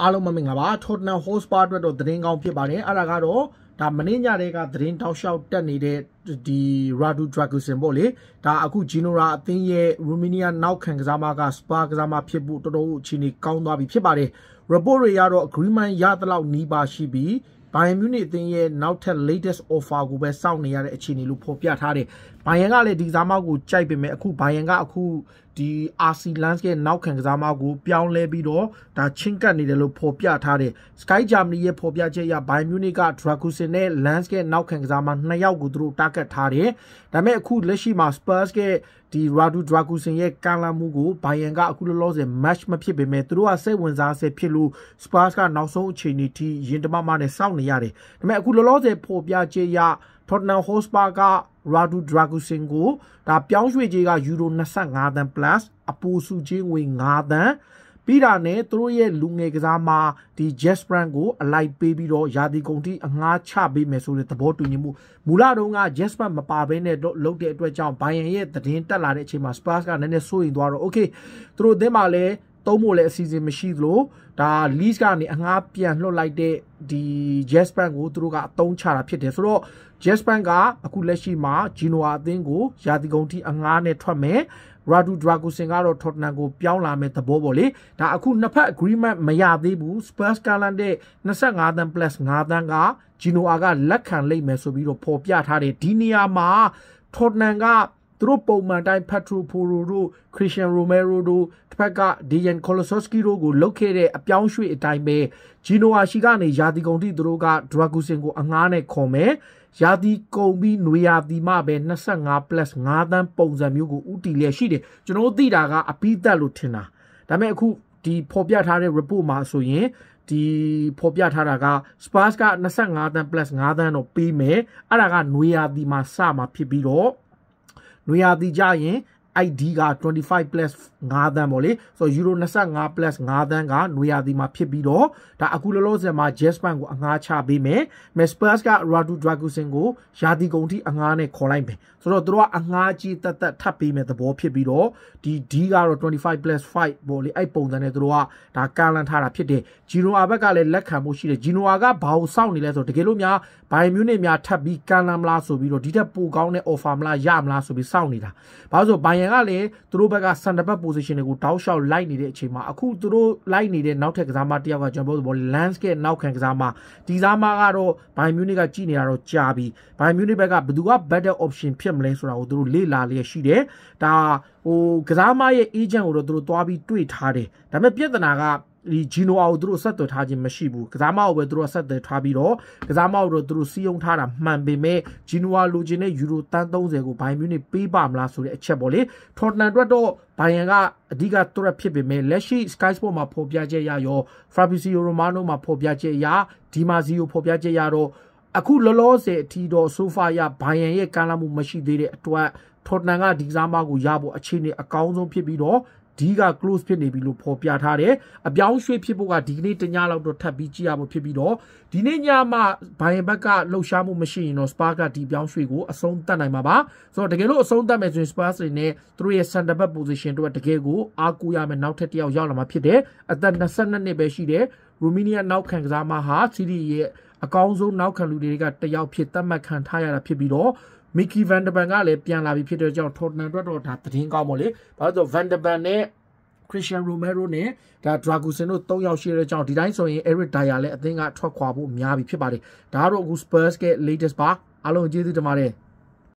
အားလုံးမမင်္ဂပါ Tottenham Hotspur အတွက် တော့သတင်းကောင်းဖြစ်ပါတယ်အဲ့ဒါကတော့ဒါမင်းညတဲ့ကသတင်းတောက်လျှောက် တက်နေတဲ့ဒီ Radu Dragusin ပေါ့လေဒါအခု Genora အသင်းရဲ့ Romania နောက်ခံကစားမက Spa ကစားမဖြစ်ဖို့တော်တော်အခြေအနေကောင်းသွားပြီဖြစ်ပါတယ် report တွေကတော့ agreement ရသလောက်နီးပါးရှိပြီး Bayern Munich အသင်းရဲ့နောက်ထပ် latest offer ကိုပဲစောင့်နေရတဲ့အခြေအနေလို့ဖော်ပြထားတယ်။ Bayern ကလည်းဒီကစားမကိုကြိုက်ပေမဲ့အခု Bayern ကအခုဒီ RC Lens ရဲ့နောက်ခံကစားမကိုပြောင်းလဲပြီးတော့ဒါချင်းကပ်နေတယ်လို့ဖော်ပြထားတယ် Sky Germany ရဲ့ဖော်ပြချက်အရ Bayern Munich က Dragusin နဲ့ Lens ရဲ့နောက်ခံကစားမနှစ်ယောက်ကိုသူတို့တာဂက်ထားတယ်ဒါပေမဲ့အခုလက်ရှိမှာ Spurs ရဲ့ဒီ Radu Dragusin ရဲ့ကံလာမှုကို Bayern ကအခုလောလောဆယ် match မဖြစ်ပေမဲ့သူတို့ကစိတ်ဝင်စားဆဲဖြစ်လို့ Spurs ကနောက်ဆုံးအခြေအနေထိရင်တမမနဲ့စောင့်နေရတယ်ဒါပေမဲ့အခုလောလောဆယ်ဖော်ပြချက်အရ Tottenham Hotspur က Radu Dragusin ကိုဒါပြောင်းရွှေ့ကြေးကယူရို25သန်း plus အပူစုကြေးဝင်5သန်းပြီးတာနဲ့သူတို့ရဲ့လူငယ်ကစားမှာဒီ Jesbran ကိုအလိုက်ပေးပြီးတော့ရာသီကုန်ထိအငှားချပေးမယ်ဆိုတဲ့သဘောတူညီမှုမူလတုန်းက Jesbran မပါဘဲနဲ့လုပ်တဲ့အတွက်ကြောင့် Bayern ရဲ့သတင်းတက်လာတဲ့အချိန်မှာ Spurs ကနည်းနည်းစိုးရိမ်သွားတော့ okay သူတို့အသင်းမှာလည်းသုံးဖို့လည်းအစီအစဉ်မရှိသလိုဒါ lease ကနေအငှားပြန်လွှတ်လိုက်တဲ့ဒီ Jazz Bank ကိုသူတို့ကအသုံးချတာဖြစ်တယ်ဆိုတော့ Jazz Bank ကအခုလက်ရှိမှာ Genoa အသင်းကိုရာသီကုန်ထိအငှားနဲ့ထွက်မယ်ရာဒူဒရာဂူစင်ကတော့ထော့တနမ်ကိုပြောင်းလာမဲ့သဘောပေါ့လေဒါအခုနှစ်ဖက် agreement မရသေးဘူး Spurs ကလန်တဲ့25သန်း plus 5သန်းက Genoa ကလက်ခံလိမ့်မယ်ဆိုပြီးတော့ပေါ်ပြထားတယ်ဒီနေရာမှာထော့တနမ်ကသူတို့ပုံမှန်တိုင်း Petro Porro တို့ Christian Romero တို့တစ်ဖက်က Dejan Kolosowski တို့ကိုလုတ်ခဲ့တဲ့အပြောင်းရွှေ့အတိုင်းပဲ Genoa ရှိကနေယာတီကုံတိသူတို့က Dragusin ကိုအငားနဲ့ခေါ်မယ်ရာသီကုန်ပြီးနွေရာသီမှပဲ25 5တန်းပုံစံမျိုးကိုဥတီလျက်ရှိတယ်ကျွန်တော်သိတာကအပိသက်လို့ထင်တာဒါပေမဲ့အခုဒီဖော်ပြထားတဲ့ report မှာဆိုရင်ဒီဖော်ပြထားတာက Spurs က25တန်း plus 5တန်းတော့ပေးမယ်အဲ့ဒါကနွေရာသီမှာစမှာဖြစ်ပြီးတော့နွေရာသီကြရင် ID က25 plus 5သန်းပေါ့လေဆိုတော့ euro 25 plus 5သန်းကနွေရာသီမှာဖြစ်ပြီးတော့ဒါအခုလောလောဆယ်မှာ Jespan ကိုအငှားချပေးမယ် Mespas က Radu Dragusin ကိုရာသီကုန်ထိအငှားနဲ့ခေါ်လိုက်မယ်ဆိုတော့သူတို့ကအငှားကြီးတက်တက်ထပ်ပေးမယ်သဘောဖြစ်ပြီးတော့ဒီ D ကတော့25 plus 5ပေါ့လေအဲ့ပုံစံနဲ့သူတို့ကဒါကာလန်ထားတာဖြစ်တယ် Genoa ဘက်ကလည်းလက်ခံမှုရှိတယ် Genoa ကဘာကိုစောင့်နေလဲဆိုတော့တကယ်လို့များ Bayern Munich များထပ်ပြီးကာလန်မလားဆိုပြီးတော့ဒီထက်ပိုကောင်းတဲ့ offer မလားရမလားဆိုပြီးစောင့်နေတာဘာလို့ဆို Bayern ရန်ကလည်းသူတို့ဘက်က center back position တွေကိုတောက်လျှောက်လိုက်နေတဲ့အချိန်မှာအခုသူတို့လိုက်နေတဲ့နောက်ထပ်ကစားမတယောက်ကကျွန်တော်တို့ဘော landscape နောက်ခံကစားမဒီစားမကတော့ Bayern Munich ကကြည်နေတာတော့ကြာပြီ Bayern Munich ဘက်ကဘယ်သူက better option ဖြစ်မလဲဆိုတာကိုသူတို့လေ့လာလျက်ရှိတယ်ဒါဟိုကစားမရဲ့ agent ကိုတော့သူတို့သွားပြီးတွေ့ထားတယ်ဒါပေမဲ့ပြဿနာကဒီဂျီနိုအာကိုသူတို့ဆက်သွယ်ထားခြင်းမရှိဘူးကစားမအောင်ပဲသူတို့ဆက်သွယ်ထားပြီးတော့ကစားမအောင်တော့သူတို့စီယုံထားတာမှန်ပေမဲ့ဂျီနိုအာလိုချင်တဲ့ယူရိုတန်း30ကိုဘိုင်မြူးနစ်ပေးပါမလားဆိုတဲ့အချက်ပေါ့လေထော်တန်အတွက်တော့ဘိုင်ယန်ကအဓိက threat ဖြစ်ပေမဲ့လက်ရှိ Sky Sport မှာဖော်ပြချက်ရရော Fabrizio Romano မှာဖော်ပြချက်ရ Di Marzio ဖော်ပြချက်ရတော့အခုလောလောဆယ်အထိတော့ sofa ရဘိုင်ယန်ရဲ့ကမ်းလှမ်းမှုမရှိသေးတဲ့အတွက်ထော်တန်ကဒီကစားမကိုရဖို့အခြေအနေအကောင်းဆုံးဖြစ်ပြီးတော့ဒီက close ဖြစ်နေပြီလို့ဖော်ပြထားတယ်အပြောင်းရွှေ့ဖြစ်ဖို့ကဒီကနေ့တညလောက်တော့ထပ်ပြီးကြည့်ရဖို့ဖြစ်ပြီးတော့ဒီနေ့ညမှဘိုင်ဘက်ကလှုပ်ရှားမှုမရှိရင်တော့ Spark ကဒီပြောင်းရွှေ့ကိုအဆုံးသတ်နိုင်မှာပါဆိုတော့တကယ်လို့အဆုံးသတ်မယ်ဆိုရင် Spark တွေနဲ့သူတို့ရဲ့ center back position တို့ကတကယ်ကိုအားကိုးရမယ်နောက်ထပ်တစ်ယောက်ရောက်လာမှာဖြစ်တယ်အသက်22နှစ်ပဲရှိတယ်ရူမီးနီးယားနောက်ခံကစားမဟာစီးရီရဲ့အကောင်းဆုံးနောက်ခံလူတွေကတယောက်ဖြစ်သတ်မှတ်ခံထားရတာဖြစ်ပြီးတော့မီကီဗန်ဒဘန်ကလည်းပြန်လာပြီဖြစ်တဲ့ကြောင့်ထော်တန်အတွက်တော့ဒါသတင်းကောင်းပါလေဘာလို့ဆိုဗန်ဒဘန်နဲ့ခရစ်ရှန်ရိုမဲရိုနဲ့ဒါဒရာဂူဆင်တို့၃ယောက်ရှိတဲ့ကြောင့်ဒီတိုင်းဆိုရင်အရစ်ဒိုင်ယာလည်းအသင်းကထွက်ခွာဖို့များပြီဖြစ်ပါတယ်ဒါကတော့အခု Spurs ရဲ့ latest ပါအားလုံးကျေးဇူးတင်ပါတယ်